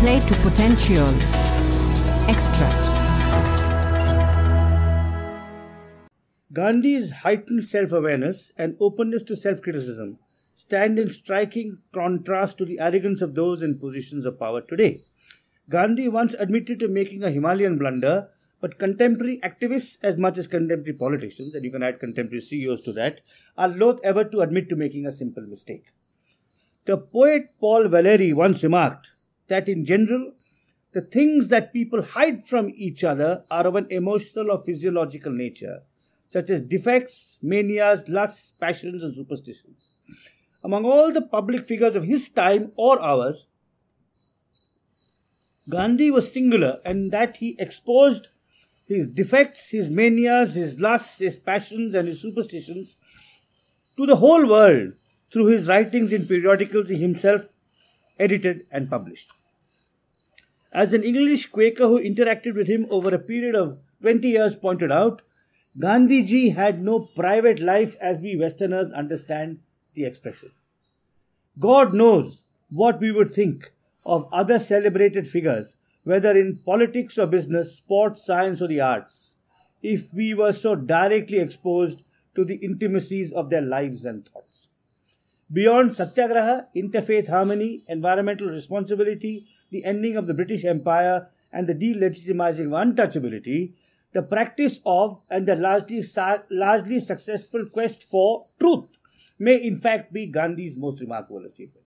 Play to potential. Extract. Gandhi's heightened self awareness and openness to self criticism stand in striking contrast to the arrogance of those in positions of power today. Gandhi once admitted to making a Himalayan blunder, but contemporary activists, as much as contemporary politicians, and you can add contemporary CEOs to that, are loath ever to admit to making a simple mistake. The poet Paul Valéry once remarked that in general, the things that people hide from each other are of an emotional or physiological nature, such as defects, manias, lusts, passions, and superstitions. Among all the public figures of his time or ours, Gandhi was singular in that he exposed his defects, his manias, his lusts, his passions, and his superstitions to the whole world through his writings in periodicals he himself edited and published. As an English Quaker who interacted with him over a period of 20 years pointed out, Gandhiji had no private life as we Westerners understand the expression. God knows what we would think of other celebrated figures, whether in politics or business, sports, science, or the arts, if we were so directly exposed to the intimacies of their lives and thoughts. Beyond satyagraha, interfaith harmony, environmental responsibility, the ending of the British Empire and the delegitimizing of untouchability, the practice of and the largely, largely successful quest for truth may in fact be Gandhi's most remarkable achievement.